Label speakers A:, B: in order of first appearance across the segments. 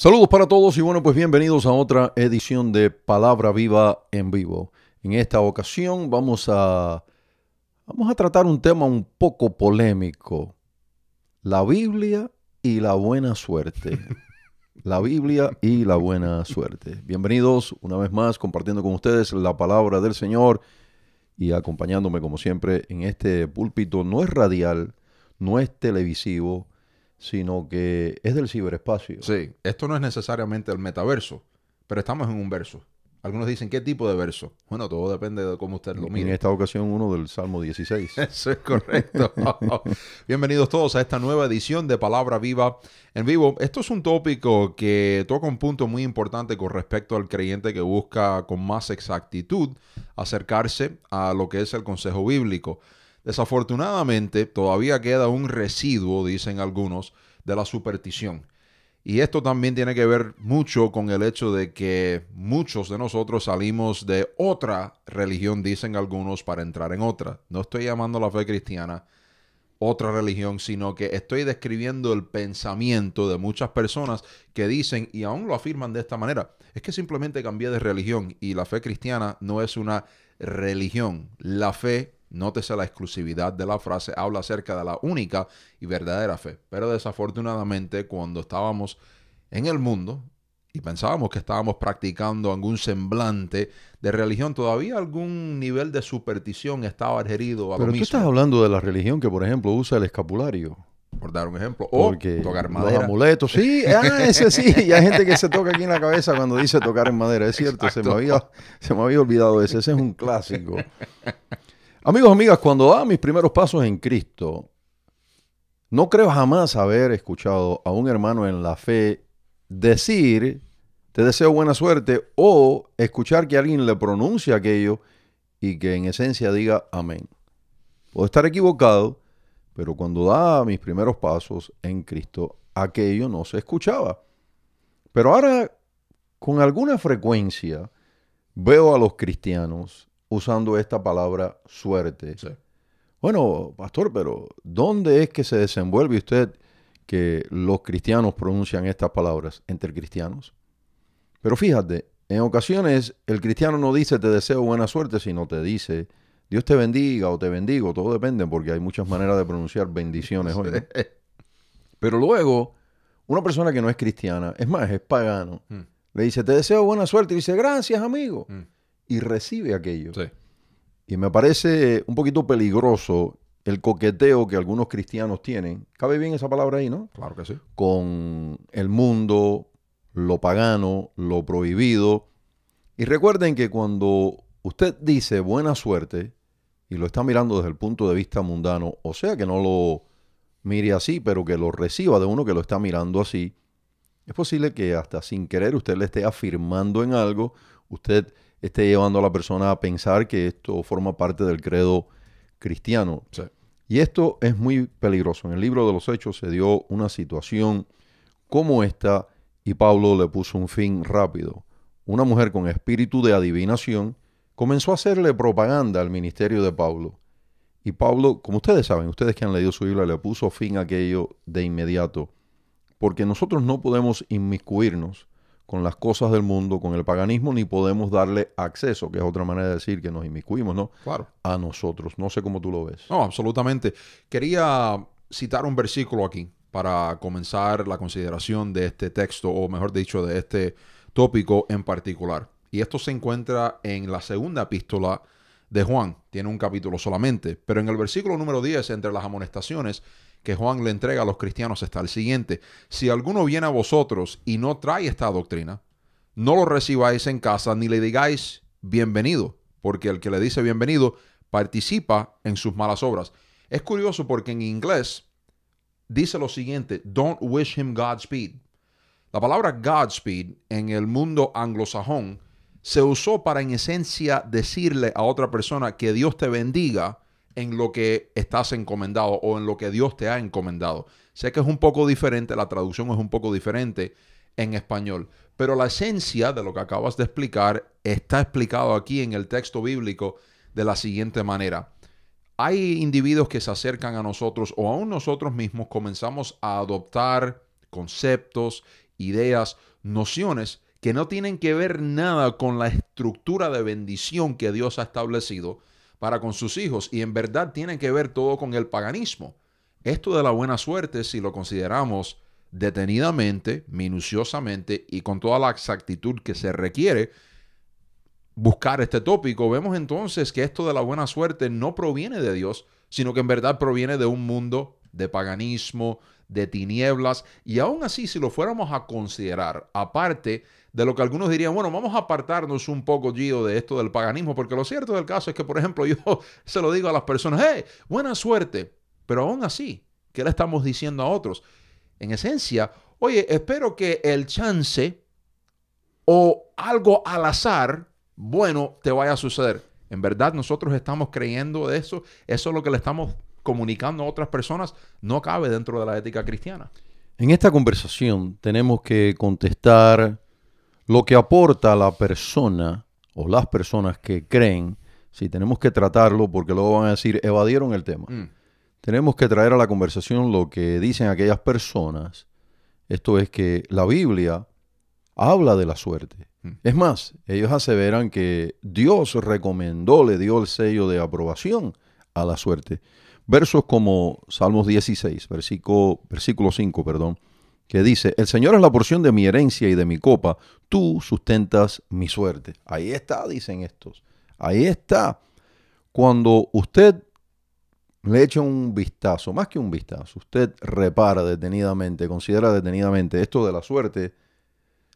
A: Saludos para todos y bueno, pues bienvenidos a otra edición de Palabra Viva en vivo. En esta ocasión vamos a vamos a tratar un tema un poco polémico. La Biblia y la buena suerte. La Biblia y la buena suerte. Bienvenidos una vez más compartiendo con ustedes la palabra del Señor y acompañándome como siempre en este púlpito no es radial, no es televisivo, sino que es del ciberespacio. Sí, esto no es
B: necesariamente el metaverso, pero estamos en un verso. Algunos dicen, ¿qué tipo de verso? Bueno, todo depende de cómo usted lo mire. En esta ocasión, uno del Salmo 16. Eso es correcto. Bienvenidos todos a esta nueva edición de Palabra Viva en vivo. Esto es un tópico que toca un punto muy importante con respecto al creyente que busca con más exactitud acercarse a lo que es el consejo bíblico. Desafortunadamente, todavía queda un residuo, dicen algunos, de la superstición. Y esto también tiene que ver mucho con el hecho de que muchos de nosotros salimos de otra religión, dicen algunos, para entrar en otra. No estoy llamando la fe cristiana otra religión, sino que estoy describiendo el pensamiento de muchas personas que dicen, y aún lo afirman de esta manera, es que simplemente cambié de religión y la fe cristiana no es una religión. La fe Nótese la exclusividad de la frase, habla acerca de la única y verdadera fe. Pero desafortunadamente, cuando estábamos en el mundo y pensábamos que estábamos practicando algún semblante de religión, todavía algún nivel de superstición estaba adherido a Pero lo mismo. estás
A: hablando de la religión que, por ejemplo, usa el escapulario por dar un ejemplo. O tocar madera. Los amuletos, sí, ah, ese sí. Y hay gente que se toca aquí en la cabeza cuando dice tocar en madera. Es cierto, se me, había, se me había olvidado ese. Ese es un clásico. Amigos, amigas, cuando da mis primeros pasos en Cristo, no creo jamás haber escuchado a un hermano en la fe decir, te deseo buena suerte, o escuchar que alguien le pronuncie aquello y que en esencia diga amén. Puedo estar equivocado, pero cuando da mis primeros pasos en Cristo, aquello no se escuchaba. Pero ahora, con alguna frecuencia, veo a los cristianos usando esta palabra suerte. Bueno, pastor, pero ¿dónde es que se desenvuelve usted que los cristianos pronuncian estas palabras entre cristianos? Pero fíjate, en ocasiones el cristiano no dice te deseo buena suerte, sino te dice Dios te bendiga o te bendigo, todo depende porque hay muchas maneras de pronunciar bendiciones hoy. Pero luego, una persona que no es cristiana, es más, es pagano, mm. le dice te deseo buena suerte y dice gracias amigo. Mm y recibe aquello. Sí. Y me parece un poquito peligroso el coqueteo que algunos cristianos tienen. Cabe bien esa palabra ahí, ¿no? Claro que sí. Con el mundo, lo pagano, lo prohibido. Y recuerden que cuando usted dice buena suerte y lo está mirando desde el punto de vista mundano, o sea que no lo mire así, pero que lo reciba de uno que lo está mirando así, es posible que hasta sin querer usted le esté afirmando en algo, usted esté llevando a la persona a pensar que esto forma parte del credo cristiano. Y esto es muy peligroso. En el libro de los Hechos se dio una situación como esta y Pablo le puso un fin rápido. Una mujer con espíritu de adivinación comenzó a hacerle propaganda al ministerio de Pablo. Y Pablo, como ustedes saben, ustedes que han leído su Biblia, le puso fin a aquello de inmediato. Porque nosotros no podemos inmiscuirnos con las cosas del mundo, con el paganismo, ni podemos darle acceso, que es otra manera de decir que nos inmiscuimos, ¿no? Claro. A nosotros. No sé cómo tú lo ves. No, absolutamente. Quería citar un versículo aquí para
B: comenzar la consideración de este texto, o mejor dicho, de este tópico en particular. Y esto se encuentra en la segunda epístola de Juan. Tiene un capítulo solamente. Pero en el versículo número 10, entre las amonestaciones, que Juan le entrega a los cristianos está el siguiente. Si alguno viene a vosotros y no trae esta doctrina, no lo recibáis en casa ni le digáis bienvenido, porque el que le dice bienvenido participa en sus malas obras. Es curioso porque en inglés dice lo siguiente, don't wish him Godspeed. La palabra Godspeed en el mundo anglosajón se usó para en esencia decirle a otra persona que Dios te bendiga, en lo que estás encomendado o en lo que Dios te ha encomendado. Sé que es un poco diferente, la traducción es un poco diferente en español, pero la esencia de lo que acabas de explicar está explicado aquí en el texto bíblico de la siguiente manera. Hay individuos que se acercan a nosotros o aún nosotros mismos comenzamos a adoptar conceptos, ideas, nociones que no tienen que ver nada con la estructura de bendición que Dios ha establecido, para con sus hijos y en verdad tiene que ver todo con el paganismo. Esto de la buena suerte, si lo consideramos detenidamente, minuciosamente y con toda la exactitud que se requiere, buscar este tópico, vemos entonces que esto de la buena suerte no proviene de Dios, sino que en verdad proviene de un mundo de paganismo, de tinieblas, y aún así si lo fuéramos a considerar, aparte de lo que algunos dirían, bueno, vamos a apartarnos un poco, Gio, de esto del paganismo, porque lo cierto del caso es que, por ejemplo, yo se lo digo a las personas, hey, buena suerte, pero aún así, ¿qué le estamos diciendo a otros? En esencia, oye, espero que el chance o algo al azar bueno te vaya a suceder. En verdad, nosotros estamos creyendo de eso, eso es lo que le estamos comunicando a otras personas, no cabe dentro de la ética cristiana.
A: En esta conversación tenemos que contestar lo que aporta la persona o las personas que creen, si tenemos que tratarlo porque luego van a decir, evadieron el tema. Mm. Tenemos que traer a la conversación lo que dicen aquellas personas. Esto es que la Biblia habla de la suerte. Mm. Es más, ellos aseveran que Dios recomendó, le dio el sello de aprobación a la suerte. Versos como Salmos 16, versículo, versículo 5, perdón que dice, el Señor es la porción de mi herencia y de mi copa, tú sustentas mi suerte. Ahí está, dicen estos. Ahí está. Cuando usted le echa un vistazo, más que un vistazo, usted repara detenidamente, considera detenidamente esto de la suerte,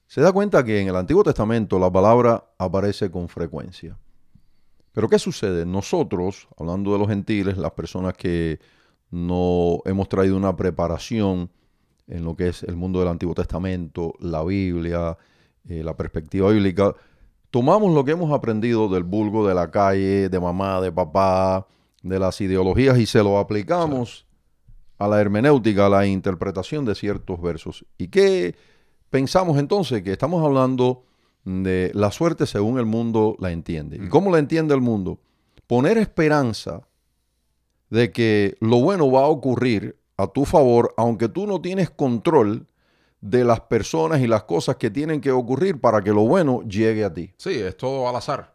A: se da cuenta que en el Antiguo Testamento la palabra aparece con frecuencia. Pero ¿qué sucede? Nosotros, hablando de los gentiles, las personas que no hemos traído una preparación, en lo que es el mundo del Antiguo Testamento, la Biblia, eh, la perspectiva bíblica, tomamos lo que hemos aprendido del vulgo, de la calle, de mamá, de papá, de las ideologías y se lo aplicamos a la hermenéutica, a la interpretación de ciertos versos. ¿Y qué pensamos entonces? Que estamos hablando de la suerte según el mundo la entiende. ¿Y mm. cómo la entiende el mundo? Poner esperanza de que lo bueno va a ocurrir a tu favor, aunque tú no tienes control de las personas y las cosas que tienen que ocurrir para que lo bueno llegue a ti.
B: Sí, es todo al azar.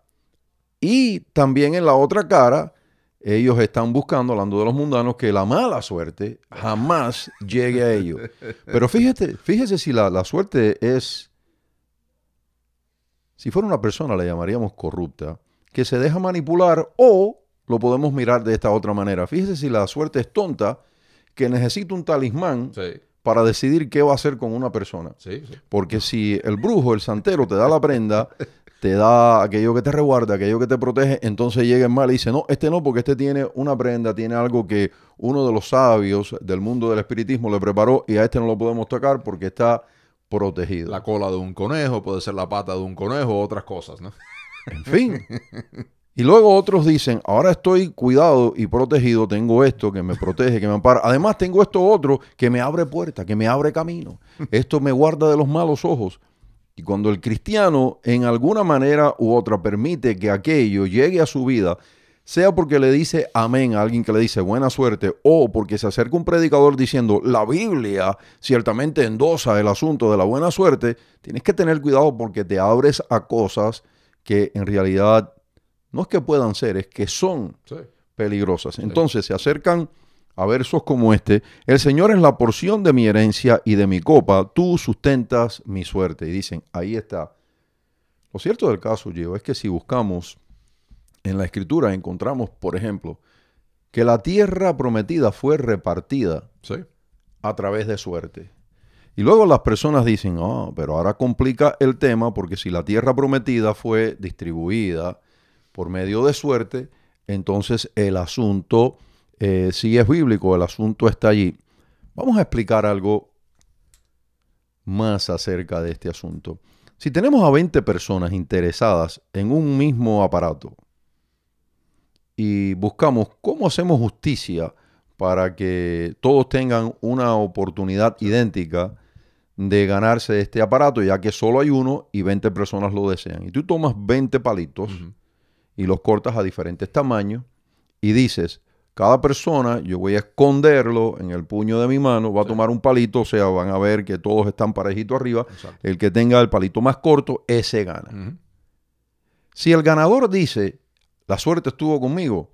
A: Y también en la otra cara, ellos están buscando, hablando de los mundanos, que la mala suerte jamás llegue a ellos. Pero fíjese si la, la suerte es, si fuera una persona, la llamaríamos corrupta, que se deja manipular o lo podemos mirar de esta otra manera. Fíjese si la suerte es tonta, que necesita un talismán para decidir qué va a hacer con una persona. Porque si el brujo, el santero, te da la prenda, te da aquello que te reguarda, aquello que te protege, entonces llega el mal y dice, no, este no, porque este tiene una prenda, tiene algo que uno de los sabios del mundo del espiritismo le preparó y a este no lo podemos tocar porque está protegido.
B: La cola de un conejo, puede ser la pata de un conejo, otras cosas, ¿no?
A: En fin. Y luego otros dicen, ahora estoy cuidado y protegido, tengo esto que me protege, que me ampara. Además tengo esto otro que me abre puerta, que me abre camino. Esto me guarda de los malos ojos. Y cuando el cristiano en alguna manera u otra permite que aquello llegue a su vida, sea porque le dice amén a alguien que le dice buena suerte, o porque se acerca un predicador diciendo la Biblia ciertamente endosa el asunto de la buena suerte, tienes que tener cuidado porque te abres a cosas que en realidad no es que puedan ser, es que son peligrosas. Entonces se acercan a versos como este, el Señor es la porción de mi herencia y de mi copa, tú sustentas mi suerte. Y dicen, ahí está. Lo cierto del caso, Gio, es que si buscamos en la escritura, encontramos, por ejemplo, que la tierra prometida fue repartida a través de suerte. Y luego las personas dicen, oh, pero ahora complica el tema porque si la tierra prometida fue distribuida, por medio de suerte, entonces el asunto eh, sí es bíblico, el asunto está allí. Vamos a explicar algo más acerca de este asunto. Si tenemos a 20 personas interesadas en un mismo aparato y buscamos cómo hacemos justicia para que todos tengan una oportunidad idéntica de ganarse este aparato, ya que solo hay uno y 20 personas lo desean. Y tú tomas 20 palitos y los cortas a diferentes tamaños y dices, cada persona, yo voy a esconderlo en el puño de mi mano, va a tomar un palito, o sea, van a ver que todos están parejitos arriba. El que tenga el palito más corto, ese gana. Si el ganador dice, la suerte estuvo conmigo,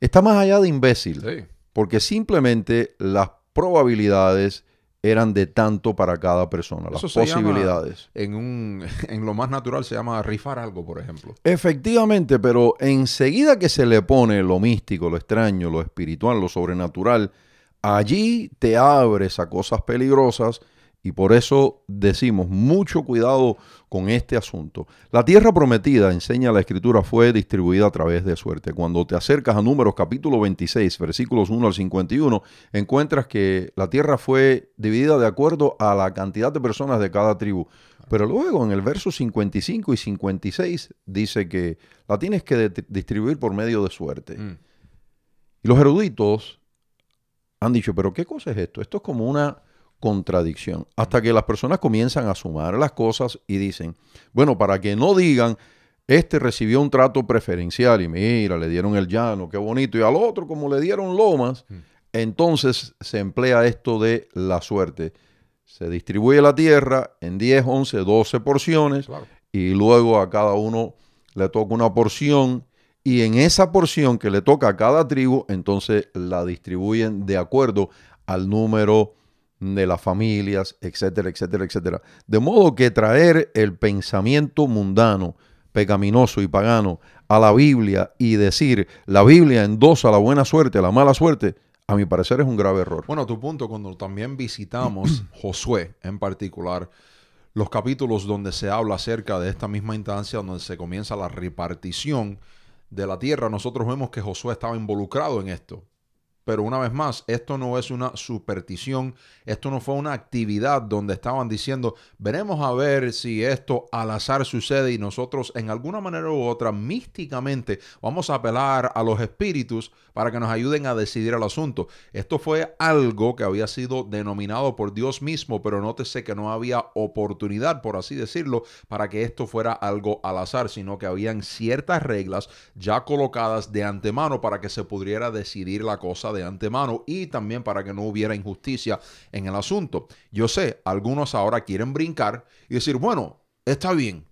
A: está más allá de imbécil, porque simplemente las probabilidades eran de tanto para cada persona, las posibilidades. en, un, en
B: lo más natural se llama rifar algo, por ejemplo.
A: Efectivamente, pero enseguida que se le pone lo místico, lo extraño, lo espiritual, lo sobrenatural, allí te abres a cosas peligrosas y por eso decimos mucho cuidado con este asunto. La tierra prometida, enseña la escritura, fue distribuida a través de suerte. Cuando te acercas a números capítulo 26, versículos 1 al 51, encuentras que la tierra fue dividida de acuerdo a la cantidad de personas de cada tribu. Pero luego en el verso 55 y 56 dice que la tienes que distribuir por medio de suerte. Mm. Y los eruditos han dicho, pero ¿qué cosa es esto? Esto es como una contradicción. Hasta que las personas comienzan a sumar las cosas y dicen, bueno, para que no digan, este recibió un trato preferencial y mira, le dieron el llano, qué bonito, y al otro como le dieron lomas, entonces se emplea esto de la suerte. Se distribuye la tierra en 10, 11, 12 porciones y luego a cada uno le toca una porción y en esa porción que le toca a cada tribu, entonces la distribuyen de acuerdo al número de las familias, etcétera, etcétera, etcétera. De modo que traer el pensamiento mundano, pecaminoso y pagano a la Biblia y decir la Biblia endosa la buena suerte, la mala suerte, a mi parecer es un grave error.
B: Bueno, tu punto, cuando también visitamos Josué en particular, los capítulos donde se habla acerca de esta misma instancia, donde se comienza la repartición de la tierra, nosotros vemos que Josué estaba involucrado en esto pero una vez más, esto no es una superstición, esto no fue una actividad donde estaban diciendo, veremos a ver si esto al azar sucede y nosotros en alguna manera u otra, místicamente, vamos a apelar a los espíritus para que nos ayuden a decidir el asunto. Esto fue algo que había sido denominado por Dios mismo, pero nótese que no había oportunidad, por así decirlo, para que esto fuera algo al azar, sino que habían ciertas reglas ya colocadas de antemano para que se pudiera decidir la cosa de antemano y también para que no hubiera injusticia en el asunto. Yo sé, algunos ahora quieren brincar y decir, bueno, está bien,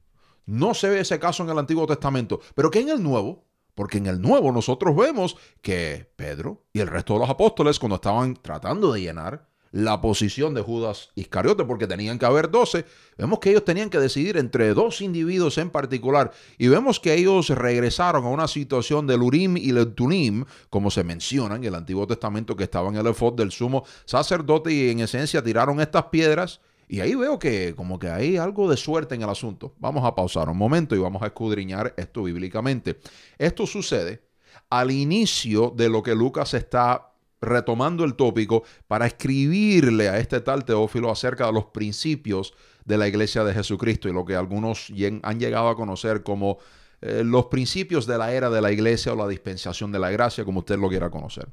B: no se ve ese caso en el Antiguo Testamento, pero que en el Nuevo, porque en el Nuevo nosotros vemos que Pedro y el resto de los apóstoles cuando estaban tratando de llenar la posición de Judas Iscariote, porque tenían que haber 12. Vemos que ellos tenían que decidir entre dos individuos en particular, y vemos que ellos regresaron a una situación del Urim y el Tunim, como se menciona en el Antiguo Testamento, que estaba en el efod del sumo sacerdote, y en esencia tiraron estas piedras. Y ahí veo que como que hay algo de suerte en el asunto. Vamos a pausar un momento y vamos a escudriñar esto bíblicamente. Esto sucede al inicio de lo que Lucas está retomando el tópico, para escribirle a este tal Teófilo acerca de los principios de la iglesia de Jesucristo y lo que algunos han llegado a conocer como eh, los principios de la era de la iglesia o la dispensación de la gracia, como usted lo quiera conocer.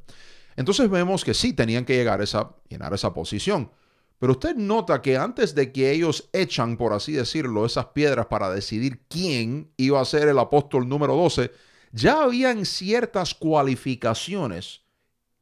B: Entonces vemos que sí tenían que llegar esa, llenar esa posición. Pero usted nota que antes de que ellos echan, por así decirlo, esas piedras para decidir quién iba a ser el apóstol número 12, ya habían ciertas cualificaciones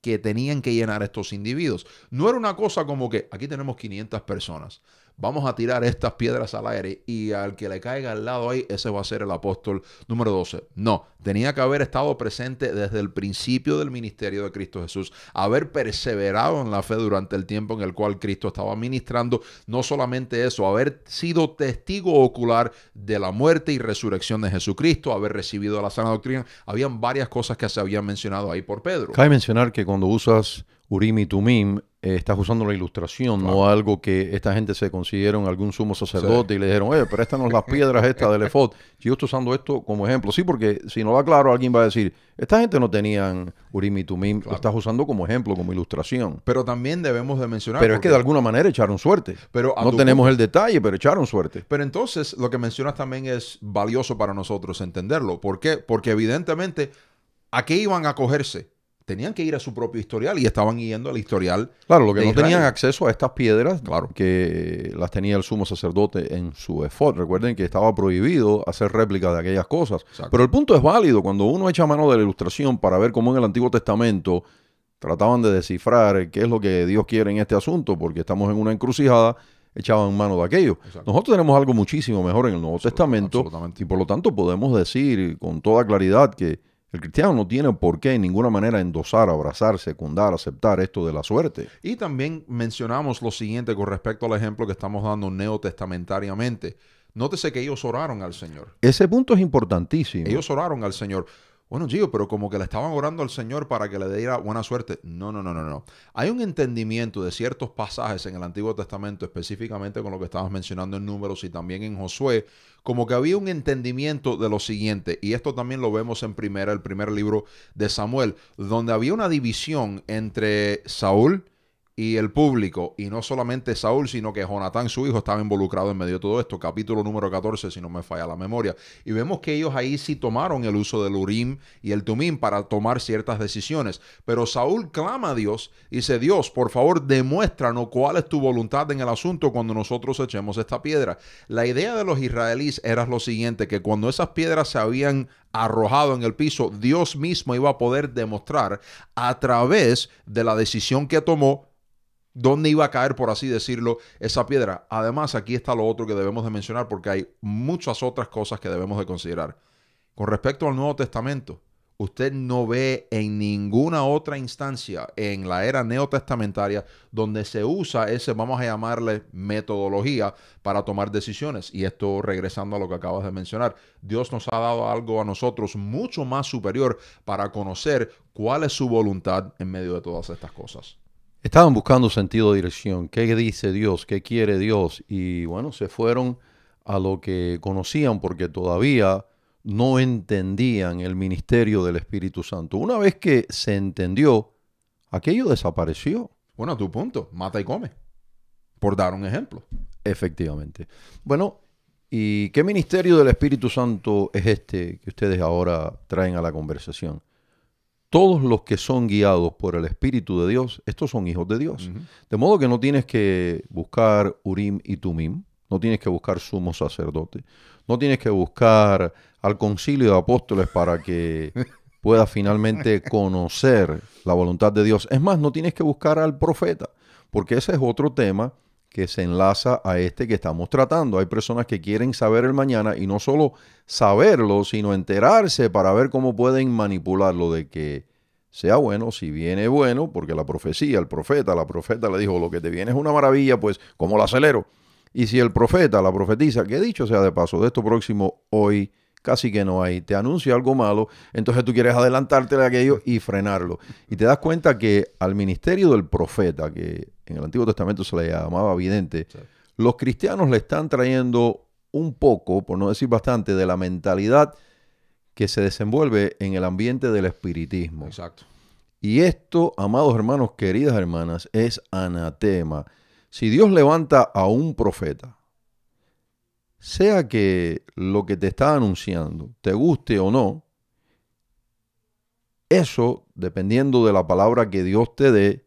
B: que tenían que llenar estos individuos. No era una cosa como que aquí tenemos 500 personas. Vamos a tirar estas piedras al aire y al que le caiga al lado ahí, ese va a ser el apóstol número 12. No, tenía que haber estado presente desde el principio del ministerio de Cristo Jesús, haber perseverado en la fe durante el tiempo en el cual Cristo estaba ministrando. No solamente eso, haber sido testigo ocular de la muerte y resurrección de Jesucristo, haber recibido la sana doctrina. Habían varias cosas que se habían mencionado ahí por Pedro. Cabe
A: mencionar que cuando usas Urim y Tumim, eh, estás usando la ilustración, no algo que esta gente se consiguieron algún sumo sacerdote y le dijeron, oye, son las piedras estas del efod. Yo estoy usando esto como ejemplo. Sí, porque si no va claro, alguien va a decir, esta gente no tenían Urim y Tumim, estás usando como ejemplo, como ilustración.
B: Pero también debemos de
A: mencionar... Pero es que de alguna manera echaron suerte. no tenemos el detalle, pero echaron suerte.
B: Pero entonces, lo que mencionas también es valioso para nosotros entenderlo. ¿Por qué? Porque evidentemente, ¿a qué iban a cogerse? tenían que ir a su propio historial y estaban yendo al historial. Claro, lo que no tenían
A: acceso a estas piedras, claro, que las tenía el sumo sacerdote en su esfuerzo. Recuerden que estaba prohibido hacer réplicas de aquellas cosas. Pero el punto es válido. Cuando uno echa mano de la ilustración para ver cómo en el Antiguo Testamento trataban de descifrar qué es lo que Dios quiere en este asunto, porque estamos en una encrucijada, echaban mano de aquello. Nosotros tenemos algo muchísimo mejor en el Nuevo Testamento y por lo tanto podemos decir con toda claridad que el cristiano no tiene por qué en ninguna manera endosar, abrazar, secundar, aceptar esto de la suerte.
B: Y también mencionamos lo siguiente con respecto al ejemplo que estamos dando neotestamentariamente. Nótese que ellos oraron al Señor.
A: Ese punto es importantísimo. Ellos
B: oraron al Señor. Bueno, Gio, pero como que le estaban orando al Señor para que le diera buena suerte. No, no, no, no, no. Hay un entendimiento de ciertos pasajes en el Antiguo Testamento, específicamente con lo que estabas mencionando en Números y también en Josué, como que había un entendimiento de lo siguiente, y esto también lo vemos en primera, el primer libro de Samuel, donde había una división entre Saúl, y el público, y no solamente Saúl, sino que Jonatán, su hijo, estaba involucrado en medio de todo esto, capítulo número 14, si no me falla la memoria. Y vemos que ellos ahí sí tomaron el uso del Urim y el Tumim para tomar ciertas decisiones. Pero Saúl clama a Dios y dice, Dios, por favor, demuéstranos cuál es tu voluntad en el asunto cuando nosotros echemos esta piedra. La idea de los israelíes era lo siguiente, que cuando esas piedras se habían arrojado en el piso, Dios mismo iba a poder demostrar a través de la decisión que tomó dónde iba a caer, por así decirlo, esa piedra. Además, aquí está lo otro que debemos de mencionar porque hay muchas otras cosas que debemos de considerar. Con respecto al Nuevo Testamento, usted no ve en ninguna otra instancia en la era neotestamentaria donde se usa ese, vamos a llamarle, metodología para tomar decisiones. Y esto regresando a lo que acabas de mencionar, Dios nos ha dado algo a nosotros mucho más superior para conocer cuál es su voluntad en medio de todas estas cosas.
A: Estaban buscando sentido de dirección, qué dice Dios, qué quiere Dios, y bueno, se fueron a lo que conocían porque todavía no entendían el ministerio del Espíritu Santo. Una vez que se entendió, aquello desapareció. Bueno, a tu punto, mata y come, por dar un ejemplo. Efectivamente. Bueno, ¿y qué ministerio del Espíritu Santo es este que ustedes ahora traen a la conversación? todos los que son guiados por el Espíritu de Dios, estos son hijos de Dios. De modo que no tienes que buscar Urim y Tumim, no tienes que buscar sumo sacerdote, no tienes que buscar al concilio de apóstoles para que puedas finalmente conocer la voluntad de Dios. Es más, no tienes que buscar al profeta, porque ese es otro tema que se enlaza a este que estamos tratando. Hay personas que quieren saber el mañana y no solo saberlo, sino enterarse para ver cómo pueden manipularlo de que sea bueno, si viene bueno, porque la profecía, el profeta, la profeta le dijo, lo que te viene es una maravilla, pues ¿cómo la acelero. Y si el profeta, la profetiza, que dicho sea de paso, de esto próximo hoy casi que no hay. Te anuncia algo malo, entonces tú quieres adelantarte a aquello y frenarlo. Y te das cuenta que al ministerio del profeta, que en el Antiguo Testamento se le llamaba vidente, los cristianos le están trayendo un poco, por no decir bastante, de la mentalidad que se desenvuelve en el ambiente del espiritismo. Exacto. Y esto, amados hermanos, queridas hermanas, es anatema. Si Dios levanta a un profeta, sea que lo que te está anunciando te guste o no, eso, dependiendo de la palabra que Dios te dé,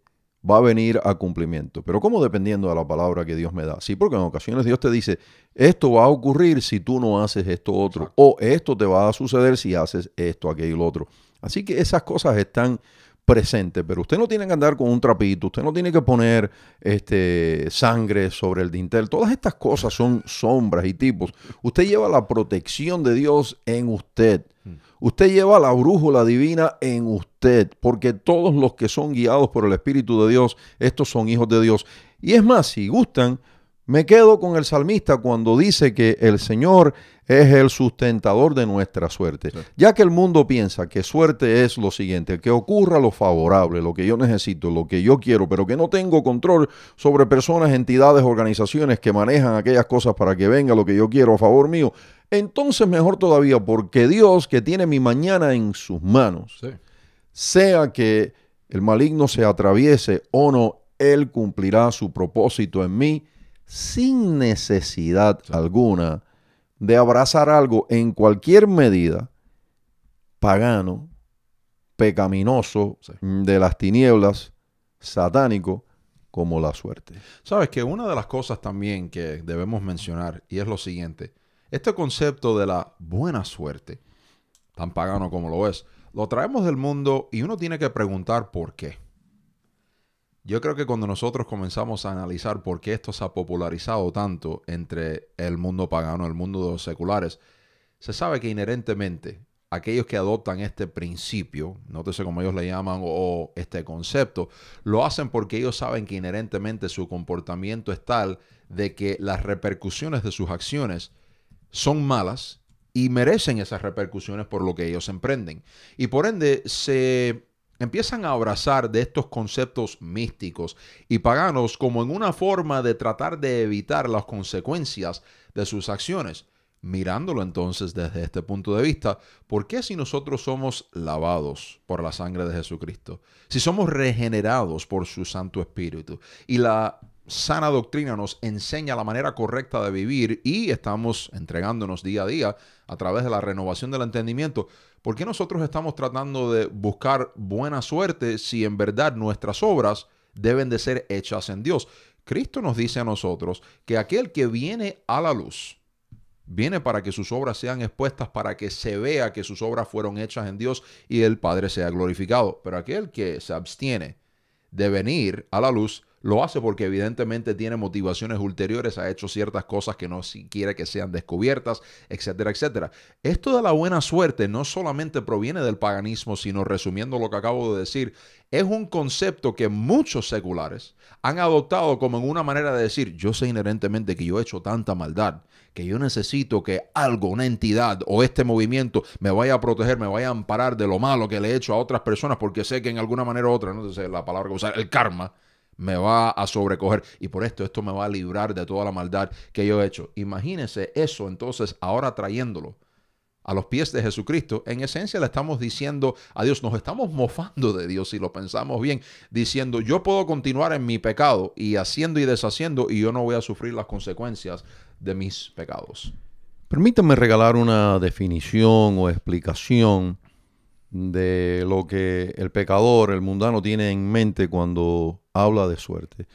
A: va a venir a cumplimiento. Pero ¿cómo dependiendo de la palabra que Dios me da? Sí, porque en ocasiones Dios te dice, esto va a ocurrir si tú no haces esto otro, o esto te va a suceder si haces esto, aquello otro. Así que esas cosas están presente, pero usted no tiene que andar con un trapito, usted no tiene que poner este, sangre sobre el dintel, todas estas cosas son sombras y tipos. Usted lleva la protección de Dios en usted, mm. usted lleva la brújula divina en usted, porque todos los que son guiados por el Espíritu de Dios, estos son hijos de Dios. Y es más, si gustan, me quedo con el salmista cuando dice que el Señor es el sustentador de nuestra suerte. Ya que el mundo piensa que suerte es lo siguiente, que ocurra lo favorable, lo que yo necesito, lo que yo quiero, pero que no tengo control sobre personas, entidades, organizaciones que manejan aquellas cosas para que venga lo que yo quiero a favor mío. Entonces mejor todavía, porque Dios que tiene mi mañana en sus manos, sea que el maligno se atraviese o no, Él cumplirá su propósito en mí sin necesidad alguna de abrazar algo en cualquier medida pagano, pecaminoso, de las tinieblas, satánico, como la suerte.
B: Sabes que una de las cosas también que debemos mencionar, y es lo siguiente, este concepto de la buena suerte, tan pagano como lo es, lo traemos del mundo y uno tiene que preguntar por qué. Yo creo que cuando nosotros comenzamos a analizar por qué esto se ha popularizado tanto entre el mundo pagano, el mundo de los seculares, se sabe que inherentemente aquellos que adoptan este principio, nótese cómo ellos le llaman, o, este concepto, lo hacen porque ellos saben que inherentemente su comportamiento es tal de que las repercusiones de sus acciones son malas y merecen esas repercusiones por lo que ellos emprenden. Y por ende se empiezan a abrazar de estos conceptos místicos y paganos como en una forma de tratar de evitar las consecuencias de sus acciones. Mirándolo entonces desde este punto de vista, ¿por qué si nosotros somos lavados por la sangre de Jesucristo? Si somos regenerados por su Santo Espíritu y la sana doctrina nos enseña la manera correcta de vivir y estamos entregándonos día a día a través de la renovación del entendimiento, ¿por qué nosotros estamos tratando de buscar buena suerte si en verdad nuestras obras deben de ser hechas en Dios? Cristo nos dice a nosotros que aquel que viene a la luz, viene para que sus obras sean expuestas, para que se vea que sus obras fueron hechas en Dios y el Padre sea glorificado. Pero aquel que se abstiene de venir a la luz, lo hace porque evidentemente tiene motivaciones ulteriores, ha hecho ciertas cosas que no quiere que sean descubiertas, etcétera, etcétera. Esto de la buena suerte no solamente proviene del paganismo, sino resumiendo lo que acabo de decir, es un concepto que muchos seculares han adoptado como en una manera de decir, yo sé inherentemente que yo he hecho tanta maldad, que yo necesito que algo, una entidad o este movimiento me vaya a proteger, me vaya a amparar de lo malo que le he hecho a otras personas, porque sé que en alguna manera u otra, no sé la palabra que usar, el karma, me va a sobrecoger y por esto esto me va a librar de toda la maldad que yo he hecho. Imagínense eso entonces ahora trayéndolo a los pies de Jesucristo, en esencia le estamos diciendo a Dios, nos estamos mofando de Dios si lo pensamos bien, diciendo yo puedo continuar en mi pecado y haciendo y deshaciendo y yo no voy a sufrir las consecuencias de mis pecados.
A: Permítame regalar una definición o explicación de lo que el pecador, el mundano, tiene en mente cuando habla de suerte.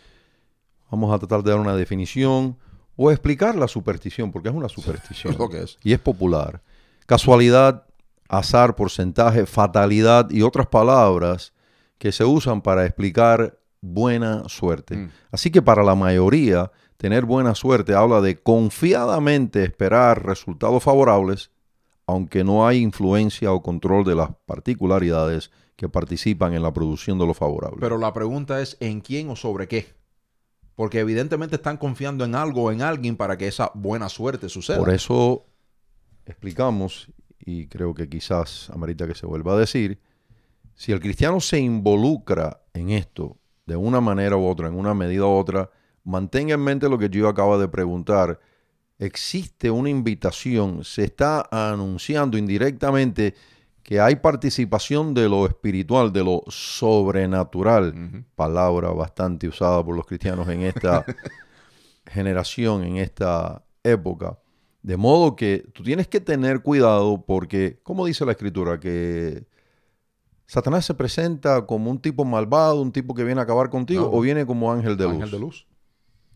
A: Vamos a tratar de dar una definición o explicar la superstición, porque es una superstición. es. Y es popular. Casualidad, azar, porcentaje, fatalidad y otras palabras que se usan para explicar buena suerte. Mm. Así que para la mayoría, tener buena suerte habla de confiadamente esperar resultados favorables aunque no hay influencia o control de las particularidades que participan en la producción de lo favorable.
B: Pero la pregunta es, ¿en quién o sobre qué? Porque evidentemente están confiando en algo o en alguien para que esa buena suerte suceda. Por
A: eso explicamos, y creo que quizás amerita que se vuelva a decir, si el cristiano se involucra en esto de una manera u otra, en una medida u otra, mantenga en mente lo que yo acaba de preguntar, existe una invitación, se está anunciando indirectamente que hay participación de lo espiritual, de lo sobrenatural, palabra bastante usada por los cristianos en esta generación, en esta época. De modo que tú tienes que tener cuidado porque, como dice la escritura, que Satanás se presenta como un tipo malvado, un tipo que viene a acabar contigo, o viene como Ángel de luz.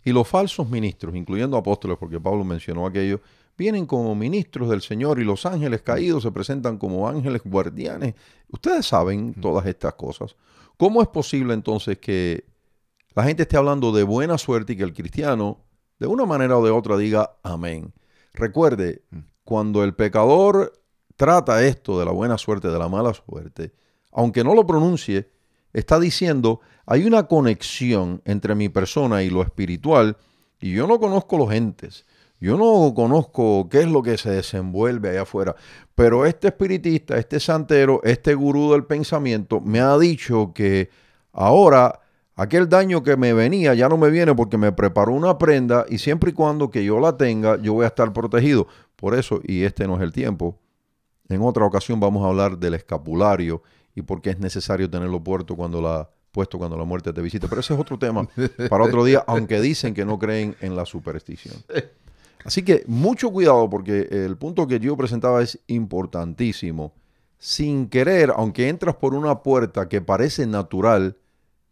A: Y los falsos ministros, incluyendo apóstoles, porque Pablo mencionó aquello, vienen como ministros del Señor y los ángeles caídos se presentan como ángeles guardianes. Ustedes saben todas estas cosas. ¿Cómo es posible entonces que la gente esté hablando de buena suerte y que el cristiano, de una manera o de otra, diga amén? Recuerde, mm. cuando el pecador trata esto de la buena suerte, de la mala suerte, aunque no lo pronuncie, está diciendo, hay una conexión entre mi persona y lo espiritual, y yo no conozco los entes, yo no conozco qué es lo que se desenvuelve allá afuera, pero este espiritista, este santero, este gurú del pensamiento me ha dicho que ahora aquel daño que me venía ya no me viene porque me preparó una prenda y siempre y cuando que yo la tenga, yo voy a estar protegido. Por eso, y este no es el tiempo, en otra ocasión vamos a hablar del escapulario y por qué es necesario tenerlo cuando la, puesto cuando la muerte te visita. Pero ese es otro tema para otro día, aunque dicen que no creen en la superstición. Así que mucho cuidado porque el punto que yo presentaba es importantísimo. Sin querer, aunque entras por una puerta que parece natural,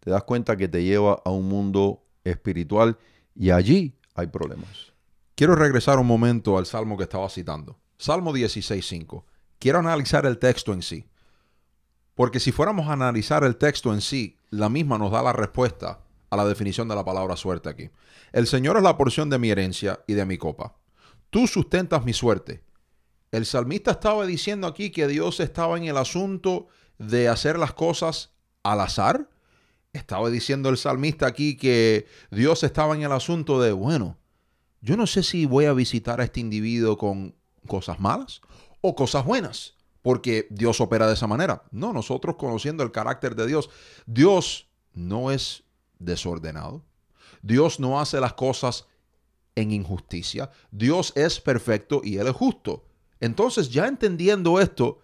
A: te das cuenta que te lleva a un mundo espiritual y allí hay problemas. Quiero regresar un momento al salmo que estaba citando.
B: Salmo 16.5. Quiero analizar el texto en sí. Porque si fuéramos a analizar el texto en sí, la misma nos da la respuesta a la definición de la palabra suerte aquí. El Señor es la porción de mi herencia y de mi copa. Tú sustentas mi suerte. El salmista estaba diciendo aquí que Dios estaba en el asunto de hacer las cosas al azar. Estaba diciendo el salmista aquí que Dios estaba en el asunto de, bueno, yo no sé si voy a visitar a este individuo con cosas malas o cosas buenas porque Dios opera de esa manera. No, nosotros conociendo el carácter de Dios, Dios no es desordenado. Dios no hace las cosas en injusticia. Dios es perfecto y Él es justo. Entonces, ya entendiendo esto,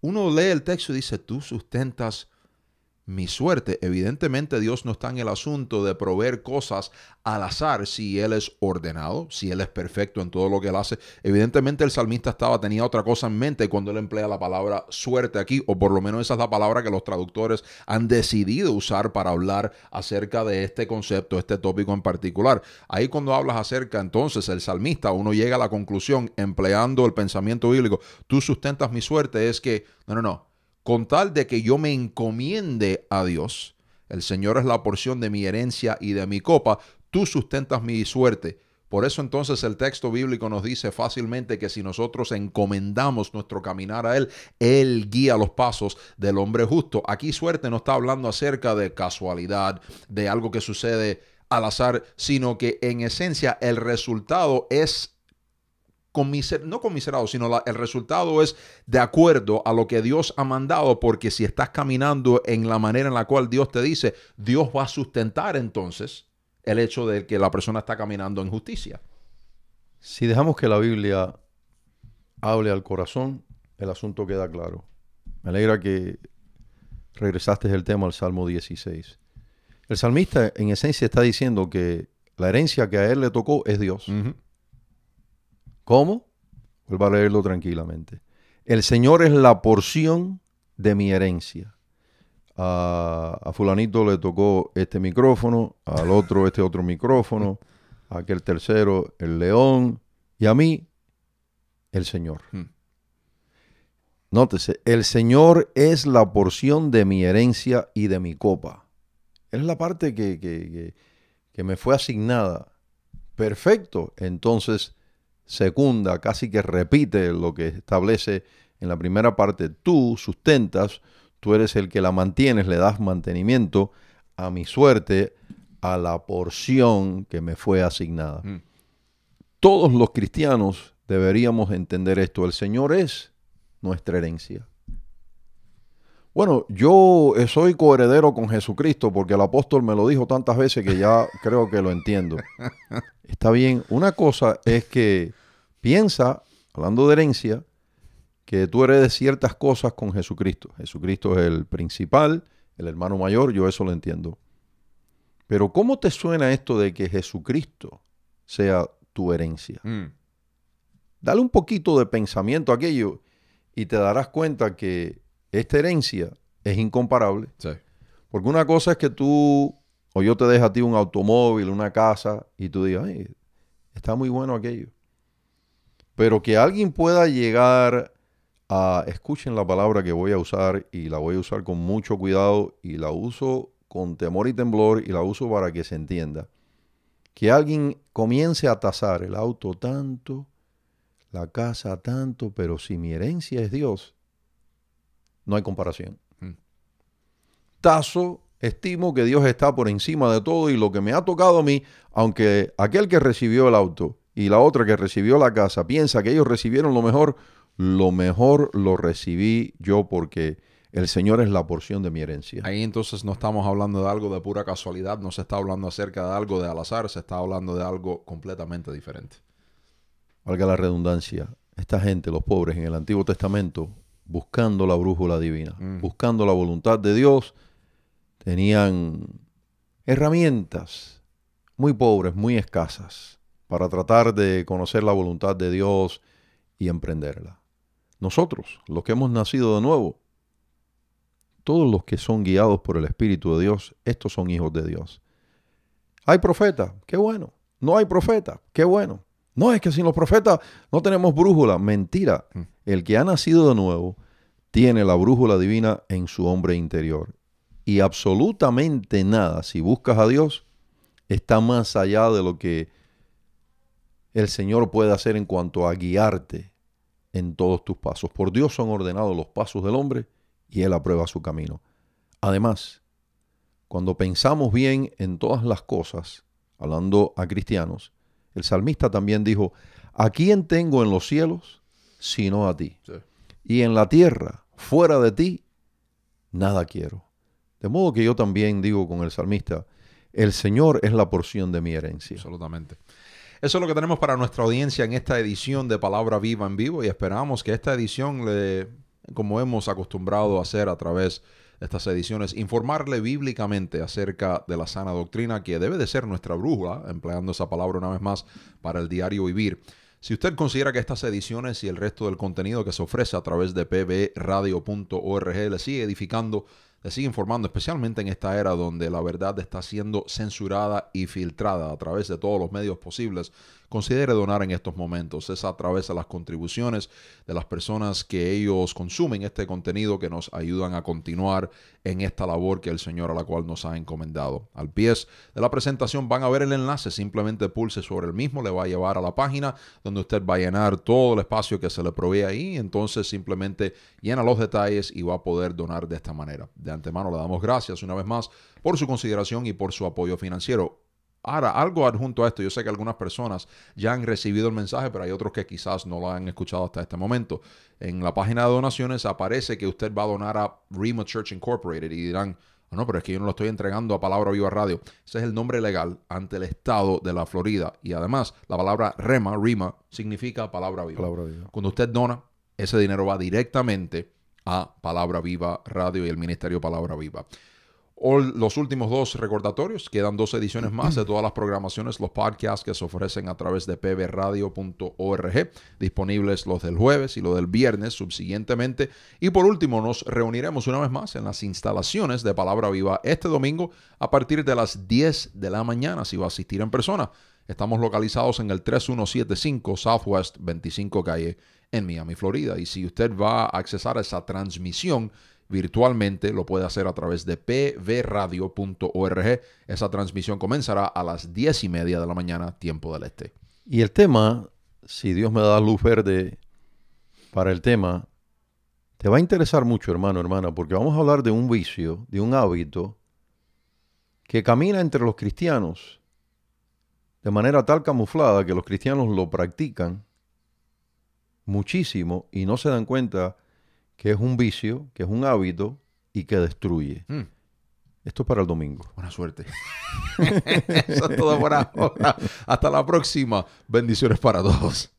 B: uno lee el texto y dice, tú sustentas mi suerte. Evidentemente Dios no está en el asunto de proveer cosas al azar si Él es ordenado, si Él es perfecto en todo lo que Él hace. Evidentemente el salmista estaba, tenía otra cosa en mente cuando Él emplea la palabra suerte aquí, o por lo menos esa es la palabra que los traductores han decidido usar para hablar acerca de este concepto, este tópico en particular. Ahí cuando hablas acerca entonces el salmista, uno llega a la conclusión empleando el pensamiento bíblico, tú sustentas mi suerte, es que, no, no, no con tal de que yo me encomiende a Dios. El Señor es la porción de mi herencia y de mi copa, tú sustentas mi suerte. Por eso entonces el texto bíblico nos dice fácilmente que si nosotros encomendamos nuestro caminar a Él, Él guía los pasos del hombre justo. Aquí suerte no está hablando acerca de casualidad, de algo que sucede al azar, sino que en esencia el resultado es no no miserado, sino el resultado es de acuerdo a lo que Dios ha mandado, porque si estás caminando en la manera en la cual Dios te dice, Dios va a sustentar entonces el hecho de que la
A: persona está caminando en justicia. Si dejamos que la Biblia hable al corazón, el asunto queda claro. Me alegra que regresaste el tema al Salmo 16. El salmista en esencia está diciendo que la herencia que a él le tocó es Dios. ¿Cómo? Vuelvo a leerlo tranquilamente. El Señor es la porción de mi herencia. a fulanito le tocó este micrófono, al otro este otro micrófono, a aquel tercero el león y a mí el Señor. Hmm. Nótese, el Señor es la porción de mi herencia y de mi copa. Es la parte que me fue asignada. Perfecto. Entonces, Segunda, casi que repite lo que establece en la primera parte. Tú sustentas, tú eres el que la mantienes, le das mantenimiento a mi suerte, a la porción que me fue asignada. Mm. Todos los cristianos deberíamos entender esto. El Señor es nuestra herencia. Bueno, yo eh, soy coheredero con Jesucristo porque el apóstol me lo dijo tantas veces que ya creo que lo entiendo. Está bien, una cosa es que piensa, hablando de herencia, que tú heredes ciertas cosas con Jesucristo. Jesucristo es el principal, el hermano mayor, yo eso lo entiendo. Pero ¿cómo te suena esto de que Jesucristo sea tu herencia? Mm. Dale un poquito de pensamiento a aquello y te darás cuenta que esta herencia es incomparable. Porque una cosa es que tú o yo te deje a ti un automóvil, una casa, y tú digas, está muy bueno aquello. Pero que alguien pueda llegar a, escuchen la palabra que voy a usar y la voy a usar con mucho cuidado y la uso con temor y temblor y la uso para que se entienda. Que alguien comience a tasar el auto tanto, la casa tanto, pero si mi herencia es Dios, no hay comparación. Mm. Tazo, estimo que Dios está por encima de todo y lo que me ha tocado a mí, aunque aquel que recibió el auto y la otra que recibió la casa piensa que ellos recibieron lo mejor, lo mejor lo recibí yo porque el Señor es la porción de mi herencia.
B: Ahí entonces no estamos hablando de algo de pura casualidad, no se está hablando acerca de algo de al azar, se está hablando de algo completamente diferente.
A: Valga la redundancia, esta gente, los pobres en el Antiguo Testamento, buscando la brújula divina, mm. buscando la voluntad de Dios, tenían herramientas muy pobres, muy escasas, para tratar de conocer la voluntad de Dios y emprenderla. Nosotros, los que hemos nacido de nuevo, todos los que son guiados por el Espíritu de Dios, estos son hijos de Dios. Hay profeta, qué bueno. No hay profeta, qué bueno. No, es que sin los profetas no tenemos brújula. Mentira. Mm. El que ha nacido de nuevo tiene la brújula divina en su hombre interior. Y absolutamente nada, si buscas a Dios, está más allá de lo que el Señor puede hacer en cuanto a guiarte en todos tus pasos. Por Dios son ordenados los pasos del hombre y Él aprueba su camino. Además, cuando pensamos bien en todas las cosas, hablando a cristianos, el salmista también dijo, ¿a quién tengo en los cielos sino a ti? Y en la tierra, fuera de ti, nada quiero. De modo que yo también digo con el salmista, el Señor es la porción de mi herencia. Absolutamente.
B: Eso es lo que tenemos para nuestra audiencia en esta edición de Palabra Viva en Vivo y esperamos que esta edición, como hemos acostumbrado a hacer a través de estas ediciones, informarle bíblicamente acerca de la sana doctrina que debe de ser nuestra brújula, empleando esa palabra una vez más para el diario vivir. Si usted considera que estas ediciones y el resto del contenido que se ofrece a través de pbradio.org le sigue edificando, le sigue informando, especialmente en esta era donde la verdad está siendo censurada y filtrada a través de todos los medios posibles, considere donar en estos momentos. Es a través de las contribuciones de las personas que ellos consumen este contenido que nos ayudan a continuar en esta labor que el Señor a la cual nos ha encomendado. Al pie de la presentación van a ver el enlace, simplemente pulse sobre el mismo, le va a llevar a la página donde usted va a llenar todo el espacio que se le provee ahí, entonces simplemente llena los detalles y va a poder donar de esta manera. De antemano le damos gracias una vez más por su consideración y por su apoyo financiero. Ahora, algo adjunto a esto, yo sé que algunas personas ya han recibido el mensaje, pero hay otros que quizás no lo han escuchado hasta este momento. En la página de donaciones aparece que usted va a donar a Rima Church Incorporated y dirán, ah, no, pero es que yo no lo estoy entregando a Palabra Viva Radio. Ese es el nombre legal ante el Estado de la Florida. Y además, la palabra Rema, Rima, significa Palabra Viva. Palabra viva. Cuando usted dona, ese dinero va directamente a Palabra Viva Radio y el Ministerio Palabra Viva los últimos dos recordatorios, quedan dos ediciones más de todas las programaciones, los podcasts que se ofrecen a través de pbradio.org, disponibles los del jueves y los del viernes subsiguientemente. Y por último, nos reuniremos una vez más en las instalaciones de Palabra Viva este domingo a partir de las 10 de la mañana, si va a asistir en persona. Estamos localizados en el 3175 Southwest 25 Calle en Miami, Florida. Y si usted va a accesar a esa transmisión, virtualmente, lo puede hacer a través de pvradio.org. Esa transmisión comenzará a las diez y media de la
A: mañana, tiempo del este. Y el tema, si Dios me da luz verde para el tema, te va a interesar mucho, hermano, hermana, porque vamos a hablar de un vicio, de un hábito que camina entre los cristianos de manera tal camuflada que los cristianos lo practican muchísimo y no se dan cuenta que es un vicio, que es un hábito y que destruye. Mm. Esto es para el domingo. Buena suerte. Eso es todo por ahora.
B: Hasta la próxima. Bendiciones para todos.